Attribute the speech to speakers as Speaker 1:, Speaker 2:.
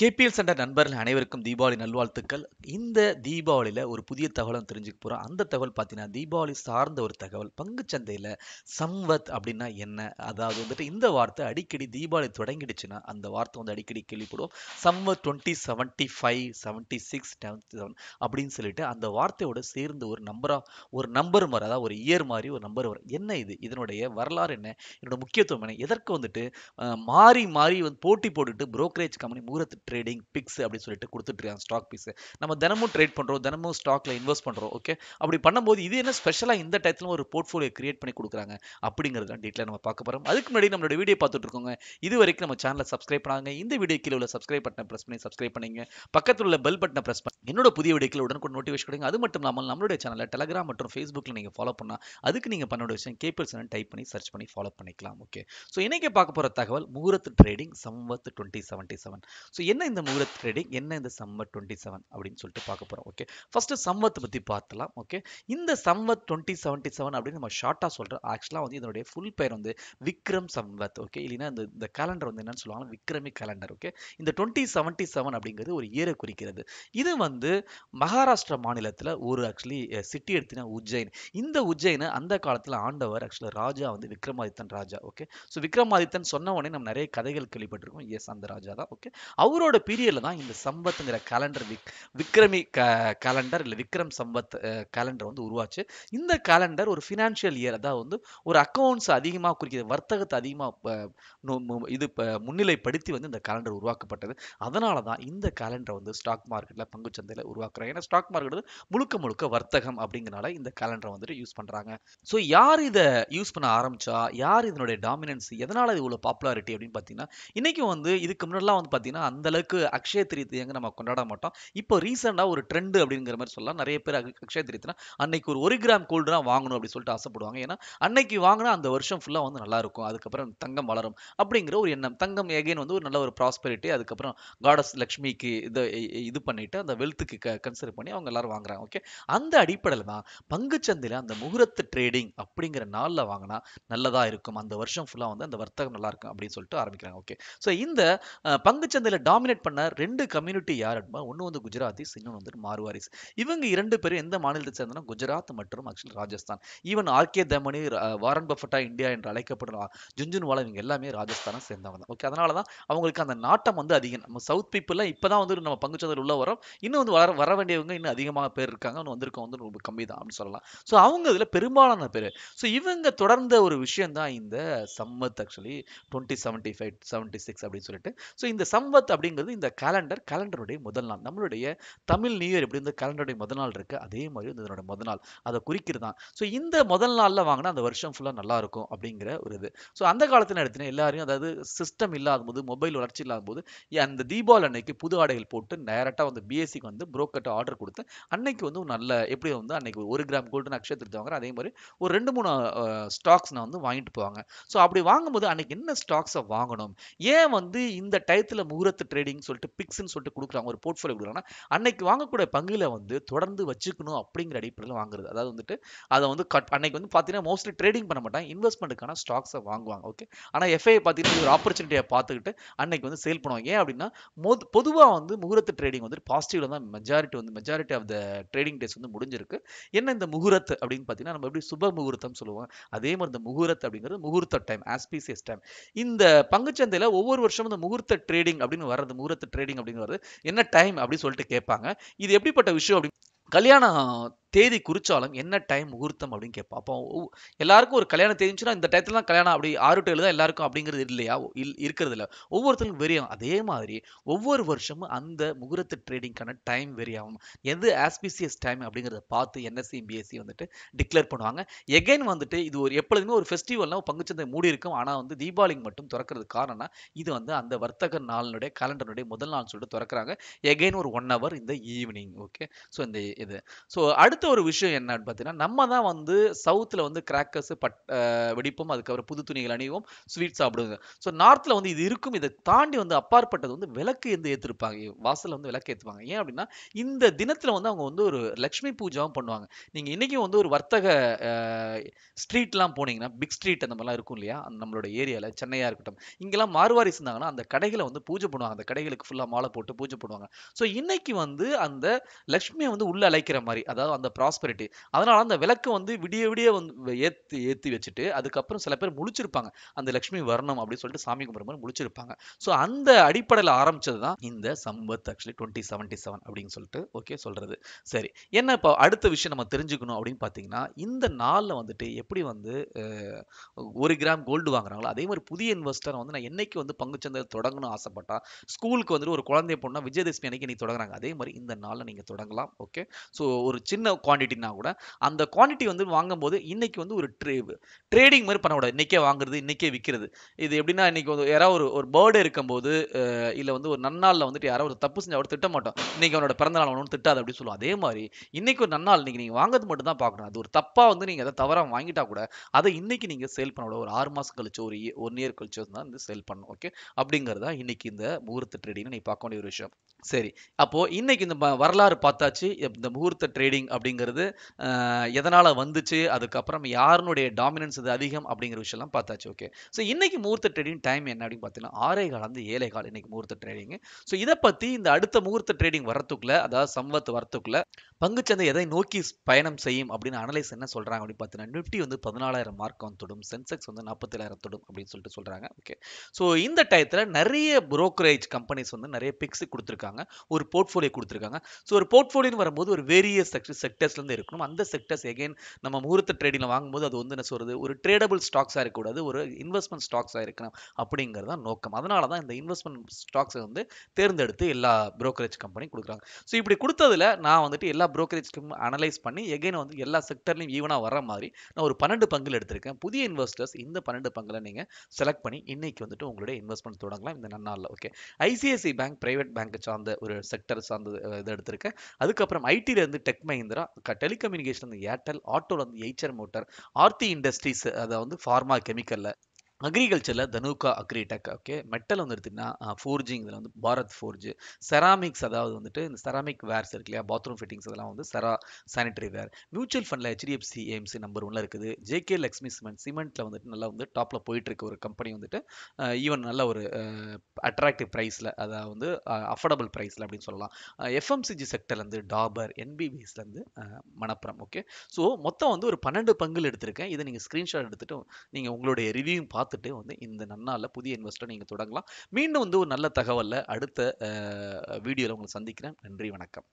Speaker 1: KPL சென்ற நண்பர்கள் அனைவருக்கும் தீபாவளி நல்வாழ்த்துக்கள் இந்த தீபாவளியில் ஒரு புதிய தகவலும் தெரிஞ்சுக்க போகிறோம் அந்த தகவல் பார்த்தீங்கன்னா தீபாவளி சார்ந்த ஒரு தகவல் சந்தையில் சம்வத் அப்படின்னா என்ன அதாவது வந்துட்டு இந்த வார்த்தை அடிக்கடி தீபாவளி தொடங்கிடுச்சுன்னா அந்த வார்த்தை வந்து அடிக்கடி கேள்விப்படுவோம் Samvat twenty seventy five seventy six seventy seven அப்படின்னு சொல்லிட்டு அந்த வார்த்தையோட சேர்ந்து ஒரு நம்பராக ஒரு நம்பர் மாதிரி அதாவது ஒரு இயர் மாதிரி ஒரு நம்பர் வரும் என்ன இது இதனுடைய வரலாறு என்ன இதனோட முக்கியத்துவம் என்ன எதற்கு வந்துட்டு மாறி மாறி வந்து போட்டி போட்டுட்டு brokerage company muhurat trading picks அப்படின்னு சொல்லிட்டு கொடுத்துட்ருக்காங்க ஸ்டாக் பிக்ஸ் நம்ம தினமும் ட்ரேட் பண்ணுறோம் தினமும் ஸ்டாக்ல இன்வெஸ்ட் பண்ணுறோம் ஓகே அப்படி பண்ணும்போது இது என்ன ஸ்பெஷலாக இந்த டயத்தில் ஒரு போர்ட்ஃபோலியோ கிரியேட் பண்ணி கொடுக்குறாங்க அப்படிங்கிறது நம்ம பார்க்க போகிறோம் அதுக்கு முன்னாடி நம்மளோட வீடியோ பார்த்துட்டு இருக்கோங்க இது வரைக்கும் நம்ம சேனலை சப்ஸ்கிரைப் பண்ணாங்க இந்த வீடியோ கீழே உள்ள சப்ஸ்கிரைப் பட்டன் ப்ரெஸ் பண்ணி சப்ஸ்கிரைப் பண்ணிங்க பக்கத்தில் உள்ள பெல் பட்டனை ப்ரெஸ் பண்ணி என்னோட புதிய வீடியோக்கள் உடனுக்கு நோட்டிஃபிகேஷன் கொடுங்க அது மட்டும் இல்லாமல் நம்மளுடைய சேனலை டெலகிராம் மற்றும் ஃபேஸ்புக்கில் நீங்கள் ஃபாலோ பண்ணால் அதுக்கு நீங்கள் பண்ணோட விஷயம் கேபிள்ஸ் டைப் பண்ணி சர்ச் பண்ணி ஃபாலோ பண்ணிக்கலாம் ஓகே ஸோ இன்றைக்கி பார்க்க போகிற தகவல் muhurat trading Samvat twenty seventy seven so என்ன இந்த முகூர்த்த ட்ரேடிங் என்ன இந்த சம்மர் டுவெண்ட்டி செவன் அப்படின்னு சொல்லிட்டு பார்க்க போகிறோம் ஓகே ஃபஸ்ட்டு சம்வத் பற்றி பார்த்தலாம் ஓகே இந்த சம்வத் டுவெண்ட்டி செவன்ட்டி செவன் அப்படின்னு நம்ம ஷார்ட்டாக சொல்கிறோம் ஆக்சுவலாக வந்து இதனுடைய ஃபுல் பேர் வந்து விக்ரம் சம்வத் ஓகே இல்லைன்னா இந்த இந்த கேலண்டர் வந்து என்னன்னு சொல்லுவாங்க விக்ரமி கேலண்டர் ஓகே இந்த டுவெண்ட்டி செவன்ட்டி செவன் அப்படிங்கிறது ஒரு இயரை குறிக்கிறது இது வந்து மகாராஷ்டிரா மாநிலத்தில் ஒரு ஆக்சுவலி சிட்டி எடுத்தினா உஜ்ஜைன் இந்த உஜ்ஜைனை அந்த காலத்தில் ஆண்டவர் ஆக்சுவலாக ராஜா வந்து விக்ரமாதித்தன் ராஜா ஓகே ஸோ விக்ரமாதித்தன் சொன்ன உடனே நம்ம நிறைய கதைகள் கேள்விப்பட்டிருக்கோம் எஸ் அந்த ராஜா தான் ஓகே அவர் இவரோட பீரியடில் தான் இந்த சம்பத்துங்கிற கேலண்டர் விக் விக்ரமி க கேலண்டர் இல்லை விக்ரம் சம்பத் கேலண்டர் வந்து உருவாச்சு இந்த கேலண்டர் ஒரு ஃபினான்ஷியல் இயர் அதாவது வந்து ஒரு அக்கௌண்ட்ஸ் அதிகமாக குறிக்கிறது வர்த்தகத்தை அதிகமாக இது முன்னிலைப்படுத்தி வந்து இந்த கேலண்டர் உருவாக்கப்பட்டது அதனால தான் இந்த கேலண்டரை வந்து ஸ்டாக் மார்க்கெட்டில் பங்கு சந்தையில் உருவாக்குறாங்க ஏன்னா ஸ்டாக் மார்க்கெட் முழுக்க முழுக்க வர்த்தகம் அப்படிங்கிறனால இந்த கேலண்டரை வந்துட்டு யூஸ் பண்ணுறாங்க ஸோ யார் இதை யூஸ் பண்ண ஆரம்பிச்சா யார் இதனுடைய டாமினன்ஸ் எதனால் இது இவ்வளோ பாப்புலாரிட்டி அப்படின்னு பார்த்தீங்கன்னா இன்றைக்கும் வந்து இதுக்கு முன்னாடிலாம் வந்து பார்த்தீங்கன்னா அந்த அளவுக்கு அக்ஷய திரித்தியங்க நம்ம கொண்டாட மாட்டோம் இப்போ ரீசெண்டாக ஒரு ட்ரெண்டு அப்படிங்கிற மாதிரி சொல்லலாம் நிறைய பேர் அக்ஷய திரித்தினா அன்னைக்கு ஒரு ஒரு கிராம் கோல்டு தான் வாங்கணும் அப்படின்னு சொல்லிட்டு ஆசைப்படுவாங்க ஏன்னா அன்னைக்கு வாங்கினா அந்த வருஷம் ஃபுல்லாக வந்து நல்லா இருக்கும் அதுக்கப்புறம் தங்கம் வளரும் அப்படிங்கிற ஒரு எண்ணம் தங்கம் எகைன் வந்து ஒரு நல்ல ஒரு ப்ராஸ்பெரிட்டி அதுக்கப்புறம் காடஸ் லக்ஷ்மிக்கு இதை இது பண்ணிட்டு அந்த வெல்த்துக்கு க கன்சிடர் பண்ணி அவங்க எல்லாரும் வாங்குறாங்க ஓகே அந்த அடிப்படையில் தான் பங்குச்சந்தையில் அந்த முகூர்த்த ட்ரேடிங் அப்படிங்கிற நாளில் வாங்கினா நல்லதாக இருக்கும் அந்த வருஷம் ஃபுல்லாக வந்து அந்த வர்த்தகம் நல்லா இருக்கும் அப்படின்னு சொல்லிட்டு ஆரம்பிக்கிறாங்க ஓகே ஸோ இந்த பங்குச்சந்தையில் டாம் டாமினேட் பண்ண ரெண்டு கம்யூனிட்டி யார் அப்படின்னா ஒன்று வந்து குஜராத்திஸ் இன்னொன்று வந்து மார்வாரிஸ் இவங்க இரண்டு பேரும் எந்த மாநிலத்தை சேர்ந்தனா குஜராத் மற்றும் actually Rajasthan even RK Damani Warren பஃபட்டா இந்தியா என்று அழைக்கப்படும் ஜுன்ஜுன்வாலா இவங்க எல்லாமே ராஜஸ்தானை சேர்ந்தவங்க தான் ஓகே அதனால தான் அவங்களுக்கு அந்த நாட்டம் வந்து அதிகம் நம்ம சவுத் பீப்புளில் இப்போ தான் வந்து நம்ம பங்குச்சந்தையில் உள்ள வரோம் இன்னும் வந்து வர வர வேண்டியவங்க இன்னும் அதிகமாக பேர் இருக்காங்க இன்னும் வந்திருக்கவங்க வந்து ரொம்ப கம்மி தான் அப்படின்னு சொல்லலாம் ஸோ அவங்க இதில் பெரும்பாலான பேர் ஸோ இவங்க தொடர்ந்த ஒரு விஷயம் தான் இந்த Samvat actually twenty seventy five seventy six அப்படின்னு சொல்லிட்டு ஸோ இந்த சம்மத் அப்படிங்கிற அப்படிங்கிறது இந்த கேலண்டர் கேலண்டருடைய முதல் நாள் நம்மளுடைய தமிழ் நியூ இயர் எப்படி இந்த கேலண்டருடைய முதல் நாள் இருக்குது அதே மாதிரி இதனுடைய முதல் நாள் அதை குறிக்கிறது தான் ஸோ இந்த முதல் நாளில் வாங்கினா அந்த வருஷம் ஃபுல்லாக நல்லாயிருக்கும் அப்படிங்கிற ஒரு இது ஸோ அந்த காலத்தில் எடுத்துனா எல்லாரையும் அதாவது சிஸ்டம் இல்லாத போது மொபைல் வளர்ச்சி இல்லாத போது அந்த தீபாவளி அன்னைக்கு புது ஆடைகள் போட்டு டேரெக்டாக வந்து பிஎஸ்சிக்கு வந்து புரோக்கர்ட்ட ஆர்டர் கொடுத்து அன்னைக்கு வந்து நல்ல எப்படி வந்து அன்னைக்கு ஒரு கிராம் கோல்டு நான் அக்ஷய வாங்குறேன் அதே மாதிரி ஒரு ரெண்டு மூணு ஸ்டாக்ஸ் நான் வந்து வாங்கிட்டு போவாங்க ஸோ அப்படி வாங்கும்போது அன்னைக்கு என்ன ஸ்டாக்ஸை வாங்கணும் ஏன் வந்து இந்த டயத்தில் முகூர்த்த ட்ரேடிங் சொல்லிட்டு பிக்ஸ்ன்னு சொல்லிட்டு கொடுக்குறாங்க ஒரு போர்ட்ஃபோலியோ கொடுக்குறாங்க அன்னைக்கு வாங்கக்கூடிய பங்குல வந்து தொடர்ந்து வச்சுக்கணும் அப்படிங்கிற அடிப்படையில் வாங்குறது அதாவது வந்துட்டு அதை வந்து கட் அன்னைக்கு வந்து பார்த்தீங்கன்னா மோஸ்ட்லி ட்ரேடிங் பண்ண மாட்டாங்க இன்வெஸ்ட்மெண்ட்டுக்கான ஸ்டாக்ஸை வாங்குவாங்க ஓகே ஆனால் எஃப்ஐ பார்த்தீங்கன்னா ஒரு ஆப்பர்ச்சுனிட்டியை பார்த்துக்கிட்டு அன்னைக்கு வந்து சேல் பண்ணுவாங்க ஏன் அப்படின்னா மொத் பொதுவாக வந்து முகூர்த்த ட்ரேடிங் வந்து பாசிட்டிவ்ல தான் மெஜாரிட்டி வந்து majority of the trading days வந்து முடிஞ்சிருக்கு என்ன இந்த முகூர்த்த அப்படின்னு பார்த்தீங்கன்னா நம்ம எப்படி சுப முகூர்த்தம் சொல்லுவோம் அதே மாதிரி இந்த முகூர்த்த அப்படிங்கிறது முகூர்த்த டைம் ஆஸ்பீசியஸ் டைம் இந்த பங்குச்சந்தையில் ஒவ்வொரு வருஷமும் இந்த முகூர்த்த ட்ரேடிங் அப்படின்னு வர பண்ணுறது முகூர்த்த ட்ரேடிங் அப்படிங்கிறது என்ன டைம் அப்படின்னு சொல்லிட்டு கேட்பாங்க இது எப்படிப்பட்ட விஷயம் அப்படின்னு கல்யாணம் தேதி குறிச்சாலும் என்ன டைம் முகூர்த்தம் அப்படின்னு கேட்போம் அப்போ எல்லாருக்கும் ஒரு கல்யாணம் தெரிஞ்சுன்னா இந்த டயத்துல தான் கல்யாணம் அப்படி ஆறு டு தான் எல்லாருக்கும் அப்படிங்கிறது இல்லையா இருக்கிறது இல்லை ஒவ்வொருத்தருக்கும் வெறியாகும் அதே மாதிரி ஒவ்வொரு வருஷமும் அந்த முகூர்த்த ட்ரேடிங்க்கான டைம் வெரி ஆகும் எது ஆஸ்பிசியஸ் டைம் அப்படிங்கிறத பார்த்து என்எஸ்சி பிஎஸ்சி வந்துட்டு டிக்ளேர் பண்ணுவாங்க எகைன் வந்துட்டு இது ஒரு எப்பொழுதுமே ஒரு ஃபெஸ்டிவல்னா பங்குச்சந்தை மூடி இருக்கும் ஆனால் வந்து தீபாவளிக்கு மட்டும் திறக்கிறது காரணம்னா இது வந்து அந்த வர்த்தக நாளினுடைய கேலண்டருடைய முதல் நாள் சொல்லிட்டு திறக்கிறாங்க எகைன் ஒரு ஒன் ஹவர் இந்த ஈவினிங் ஓகே ஸோ இந்த இது ஸோ அடுத்த அடுத்த ஒரு விஷயம் என்னன்னு பார்த்தீங்கன்னா நம்ம தான் வந்து சவுத்தில் வந்து கிராக்கர்ஸ் பட் வெடிப்போம் அதுக்கப்புறம் புது துணிகள் அணிவோம் ஸ்வீட் சாப்பிடுவோம் ஸோ நார்த்தில் வந்து இது இருக்கும் இதை தாண்டி வந்து அப்பாற்பட்டது வந்து விளக்கு எந்த ஏற்றிருப்பாங்க வாசலில் வந்து விளக்கு ஏற்றுவாங்க ஏன் அப்படின்னா இந்த தினத்தில் வந்து அவங்க வந்து ஒரு லக்ஷ்மி பூஜாவும் பண்ணுவாங்க நீங்கள் இன்றைக்கும் வந்து ஒரு வர்த்தக ஸ்ட்ரீட்லாம் போனீங்கன்னா பிக் ஸ்ட்ரீட் அந்த மாதிரிலாம் இருக்கும் இல்லையா நம்மளோட ஏரியாவில் சென்னையாக இருக்கட்டும் இங்கெல்லாம் மார்வாரி இருந்தாங்கன்னா அந்த கடைகளை வந்து பூஜை பண்ணுவாங்க அந்த கடைகளுக்கு ஃபுல்லாக மாலை போட்டு பூஜை பண்ணுவாங்க ஸோ இன்னைக்கு வந்து அந்த லக்ஷ்மியை வந்து உள்ளே அழைக்கிற மாதிரி அதாவது அந்த ப்ராஸ்பரிட்டி அதனால அந்த விளக்கு வந்து விடிய விடிய வந்து ஏற்றி ஏற்றி வச்சுட்டு அதுக்கப்புறம் சில பேர் முழிச்சிருப்பாங்க அந்த லக்ஷ்மி வரணும் அப்படின்னு சொல்லிட்டு சாமி மாதிரி முழிச்சிருப்பாங்க ஸோ அந்த அடிப்படையில் ஆரம்பிச்சது தான் இந்த Samvat actually twenty seventy seven அப்படின்னு சொல்லிட்டு ஓகே சொல்கிறது சரி என்ன இப்போ அடுத்த விஷயம் நம்ம தெரிஞ்சுக்கணும் அப்படின்னு பார்த்தீங்கன்னா இந்த நாளில் வந்துட்டு எப்படி வந்து ஒரு கிராம் கோல்டு வாங்குறாங்களோ அதே மாதிரி புதிய இன்வெஸ்டர் வந்து நான் என்னைக்கு வந்து பங்குச்சந்தை தொடங்கணும் ஆசைப்பட்டா ஸ்கூலுக்கு வந்துட்டு ஒரு குழந்தைய பொண்ணா விஜயதசமி அன்னைக்கு நீ தொடங்குறாங்க அதே மாதிரி இந்த நாளில் நீங்கள் தொடங்கலாம் ஓகே ஸோ ஒரு சின்ன குவான்டிட்டின்னா கூட அந்த குவான்டிட்டி வந்து வாங்கும்போது இன்னைக்கு வந்து ஒரு ட்ரே ட்ரேடிங் மாதிரி பண்ணக்கூடாது இன்றைக்கே வாங்குறது இன்றைக்கே விற்கிறது இது எப்படின்னா இன்னைக்கு வந்து யாராவது ஒரு ஒரு பேர்டே இருக்கும்போது இல்லை வந்து ஒரு நன்னாளில் வந்துட்டு யாராவது ஒரு தப்பு செஞ்சு அவர் திட்ட மாட்டோம் இன்றைக்கி அவனோட பிறந்த நாள் அவனும் திட்டாது அப்படின்னு சொல்லுவோம் அதே மாதிரி இன்னைக்கு ஒரு நன்னால் இன்றைக்கி நீங்கள் வாங்குறது மட்டும் தான் பார்க்கணும் அது ஒரு தப்பாக வந்து நீங்கள் அதை தவறாக வாங்கிட்டா கூட அதை இன்றைக்கி நீங்கள் சேல் பண்ண ஒரு ஆறு மாதம் கழிச்சு ஒரு ஒன் இயர் கழிச்சு தான் வந்து சேல் பண்ணணும் ஓகே அப்படிங்கிறதா இன்றைக்கி இந்த முகூர்த்த ட்ரேடிங் நீ பார்க்க வேண்டிய ஒரு விஷயம் சரி அப்போ இன்னைக்கு இந்த வரலாறு பார்த்தாச்சு இந்த முகூர்த்த ட்ரேடிங் அப்படிங்கிற அப்படிங்கிறது எதனால் வந்துச்சு அதுக்கப்புறம் யாருனுடைய டாமினன்ஸ் இது அதிகம் அப்படிங்கிற விஷயம்லாம் பார்த்தாச்சு ஓகே ஸோ இன்னைக்கு முகூர்த்த ட்ரேடிங் டைம் என்ன அப்படின்னு பார்த்தீங்கன்னா ஆறே காலம் வந்து ஏழை கால இன்னைக்கு முகூர்த்த ட்ரேடிங் ஸோ இதை பற்றி இந்த அடுத்த முகூர்த்த ட்ரேடிங் வரத்துக்குள்ள அதாவது சம்பத் வரத்துக்குள்ள பங்குச்சந்தை எதை நோக்கி பயணம் செய்யும் அப்படின்னு அனலைஸ் என்ன சொல்கிறாங்க அப்படின்னு பார்த்தீங்கன்னா நிஃப்டி வந்து பதினாலாயிரம் மார்க் வந்து தொடும் சென்செக்ஸ் வந்து நாற்பத்தேழாயிரம் தொடும் அப்படின்னு சொல்லிட்டு சொல்கிறாங்க ஓகே ஸோ இந்த டயத்தில் நிறைய புரோக்கரேஜ் கம்பெனிஸ் வந்து நிறைய பிக்ஸ் கொடுத்துருக்காங்க ஒரு போர்ட்ஃபோலியோ கொடுத்துருக்காங்க ஸோ ஒரு போர்ட்ஃபோலியோன்னு வரும்போது ஒரு வேரியஸ் செக்டர் செக்டர்ஸ்லேருந்து இருக்கணும் அந்த செக்டர்ஸ் எகைன் நம்ம முகூர்த்த ட்ரேடிங்கில் வாங்கும்போது அது வந்து என்ன சொல்கிறது ஒரு ட்ரேடபிள் ஸ்டாக்ஸாக இருக்கக்கூடாது ஒரு இன்வெஸ்ட்மெண்ட் ஸ்டாக்ஸாக இருக்கணும் அப்படிங்கிறது தான் நோக்கம் அதனால தான் இந்த இன்வெஸ்ட்மெண்ட் ஸ்டாக்ஸை வந்து தேர்ந்தெடுத்து எல்லா ப்ரோக்கரேஜ் கம்பெனி கொடுக்குறாங்க ஸோ இப்படி கொடுத்ததில் நான் வந்துட்டு எல்லா ப்ரோக்கரேஜ் அனலைஸ் பண்ணி எகைன் வந்து எல்லா செக்டர்லையும் ஈவனாக வர மாதிரி நான் ஒரு பன்னெண்டு பங்கில் எடுத்திருக்கேன் புதிய இன்வெஸ்டர்ஸ் இந்த பன்னெண்டு பங்கில் நீங்கள் செலக்ட் பண்ணி இன்னைக்கு வந்துட்டு உங்களுடைய இன்வெஸ்ட்மெண்ட் தொடங்கலாம் இந்த நன்னாளில் okay ICICI bank private bank சார்ந்த ஒரு செக்டர் சார்ந்த இது எடுத்திருக்கேன் அதுக்கப்புறம் ஐடியிலேருந்து டெக் மஹிந்திரா டெலிகம்யூனிகேஷன் வந்து ஏர்டெல் ஆட்டோவில் வந்து எய்ச்சர் மோட்டார் ஆர்த்தி இண்டஸ்ட்ரீஸ் அதை வந்து ஃபார்மா கெமிக்கலில் அக்ரிகல்ச்சரில் தனுகா அக்ரிடெக் ஓகே மெட்டல் வந்து எடுத்திங்கன்னா ஃபோர்ஜிங் இதில் வந்து பாரத் ஃபோர்ஜ் செராமிக்ஸ் அதாவது வந்துட்டு இந்த செராமிக் வேர்ஸ் இருக்கு இல்லையா பாத்ரூம் ஃபிட்டிங்ஸ் அதெல்லாம் வந்து செரா சானிட்டரி வேர் மியூச்சுவல் ஃபண்டில் ஹெச்டிஎஃப்சி ஏஎம்சி நம்பர் ஒன்றில் இருக்குது ஜேகே லக்ஷ்மி சிமெண்ட் சிமெண்ட்டில் வந்துட்டு நல்லா வந்து டாப்பில் போயிட்டு இருக்க ஒரு கம்பெனி வந்துட்டு ஈவன் நல்ல ஒரு அட்ராக்டிவ் ப்ரைஸில் அதாவது வந்து அஃபோர்டபுள் ப்ரைஸில் அப்படின்னு சொல்லலாம் எஃப்எம்சிஜி செக்டர்லேருந்து டாபர் என்பிபிஎஸ்லேருந்து மணப்புறம் ஓகே ஸோ மொத்தம் வந்து ஒரு பன்னெண்டு பங்கு எடுத்திருக்கேன் இதை நீங்கள் ஸ்க்ரீன்ஷாட் எடுத்துகிட்டு நீங்கள் உங்களுடைய ரிவ்யூ பார்த்து பார்த்துட்டு வந்து இந்த நன்னாளில் புதிய இன்வெஸ்டர் நீங்கள் தொடங்கலாம் மீண்டும் வந்து ஒரு நல்ல தகவலில் அடுத்த வீடியோவில் உங்களை சந்திக்கிறேன் நன்றி வணக்கம்